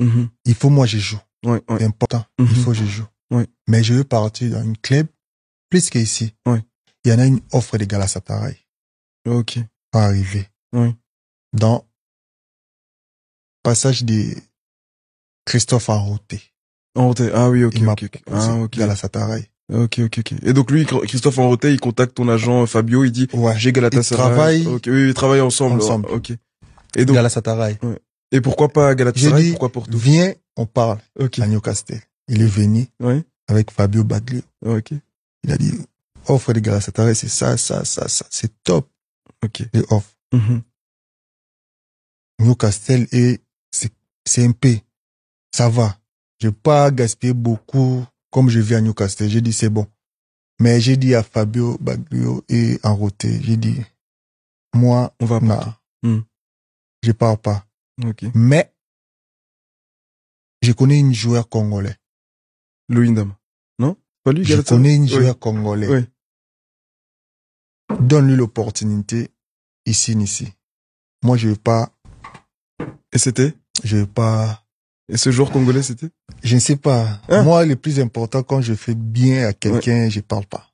Mhm. Il faut moi je joue. C'est important. Il mhm. faut que je joue. Oui. Mais je veux partir dans une club plus qu'ici. Oui. Il y en a une offre de Galatasaray. Ok. Pas arriver. Oui. Dans passage de Christophe Arroté. Ah oui, ok. Il ok. okay. Ah, ok. Galatasaray. Ok, ok, ok. Et donc lui, Christophe Arroté, il contacte ton agent euh, Fabio, il dit, ouais, j'ai Galatasaray. Ils travaillent. Oui, ils ensemble. Ensemble. Ok. Et donc Galatasaray. Ouais. Et pourquoi pas Galatasaray dit, Viens, on parle okay. à Newcastle. Il est venu oui. avec Fabio Baglio. Il a dit, offre oh, de Galatasaray, c'est ça, ça, ça, ça. C'est top. Ok. Et offre. Mm mm-hmm. Newcastle est, c'est un P. Ça va. Je n'ai pas gaspillé beaucoup comme je viens à Newcastle. J'ai dit, c'est bon. Mais j'ai dit à Fabio Baglio et route, j'ai dit, moi, on va pas. Mm. Je pars pas. Mais, je connais une joueur congolais. Louindam. Non? Pas lui, Je connais une joueur congolais. Oui. Donne-lui l'opportunité, ici ici. Moi, je veux pas. Et c'était? Je veux pas. Et ce joueur congolais, c'était? Je ne sais pas. Hein? Moi, le plus important, quand je fais bien à quelqu'un, je parle pas.